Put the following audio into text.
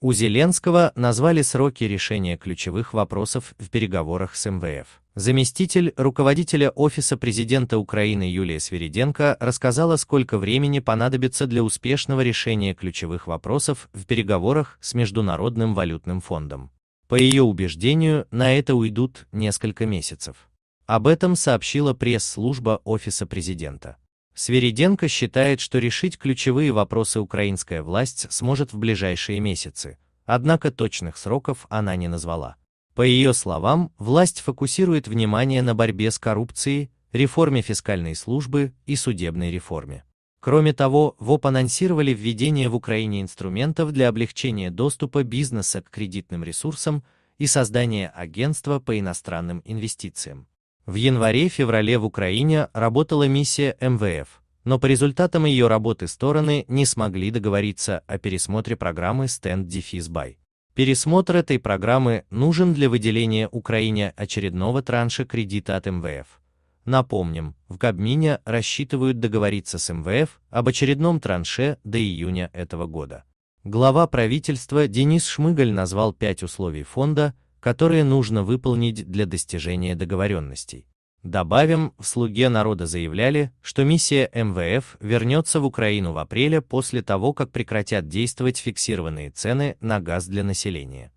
У Зеленского назвали сроки решения ключевых вопросов в переговорах с МВФ. Заместитель руководителя Офиса президента Украины Юлия Свериденко рассказала, сколько времени понадобится для успешного решения ключевых вопросов в переговорах с Международным валютным фондом. По ее убеждению, на это уйдут несколько месяцев. Об этом сообщила пресс-служба Офиса президента. Свериденко считает, что решить ключевые вопросы украинская власть сможет в ближайшие месяцы, однако точных сроков она не назвала. По ее словам, власть фокусирует внимание на борьбе с коррупцией, реформе фискальной службы и судебной реформе. Кроме того, ВОП анонсировали введение в Украине инструментов для облегчения доступа бизнеса к кредитным ресурсам и создание агентства по иностранным инвестициям. В январе-феврале в Украине работала миссия МВФ, но по результатам ее работы стороны не смогли договориться о пересмотре программы Stand Defis Buy. Пересмотр этой программы нужен для выделения Украине очередного транша кредита от МВФ. Напомним, в Кабмине рассчитывают договориться с МВФ об очередном транше до июня этого года. Глава правительства Денис Шмыгаль назвал пять условий фонда, которые нужно выполнить для достижения договоренностей. Добавим, в «Слуге народа» заявляли, что миссия МВФ вернется в Украину в апреле после того, как прекратят действовать фиксированные цены на газ для населения.